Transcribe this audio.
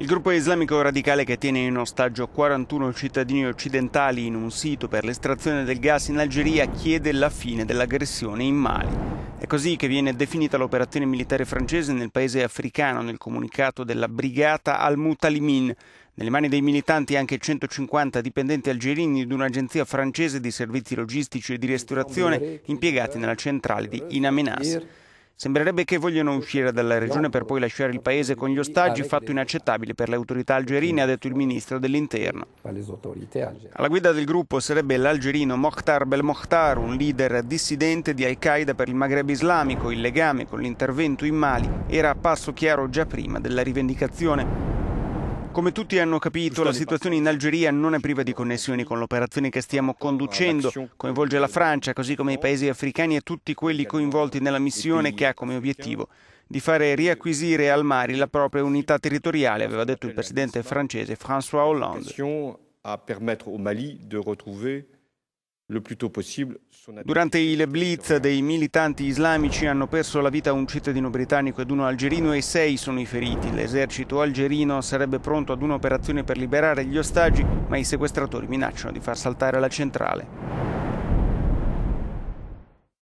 Il gruppo islamico radicale che tiene in ostaggio 41 cittadini occidentali in un sito per l'estrazione del gas in Algeria chiede la fine dell'aggressione in Mali. È così che viene definita l'operazione militare francese nel paese africano nel comunicato della brigata al-Mutalimin. Nelle mani dei militanti anche 150 dipendenti algerini di un'agenzia francese di servizi logistici e di ristorazione impiegati nella centrale di Inamenas. Sembrerebbe che vogliano uscire dalla regione per poi lasciare il paese con gli ostaggi, fatto inaccettabile per le autorità algerine, ha detto il ministro dell'interno. Alla guida del gruppo sarebbe l'algerino Mokhtar Belmokhtar, un leader dissidente di Al-Qaeda per il Maghreb islamico. Il legame con l'intervento in Mali era a passo chiaro già prima della rivendicazione. Come tutti hanno capito, la situazione in Algeria non è priva di connessioni con l'operazione che stiamo conducendo. Coinvolge la Francia, così come i paesi africani e tutti quelli coinvolti nella missione che ha come obiettivo di fare riacquisire al Mali la propria unità territoriale, aveva detto il presidente francese François Hollande. Durante il blitz dei militanti islamici hanno perso la vita un cittadino britannico ed uno algerino e sei sono i feriti. L'esercito algerino sarebbe pronto ad un'operazione per liberare gli ostaggi, ma i sequestratori minacciano di far saltare la centrale.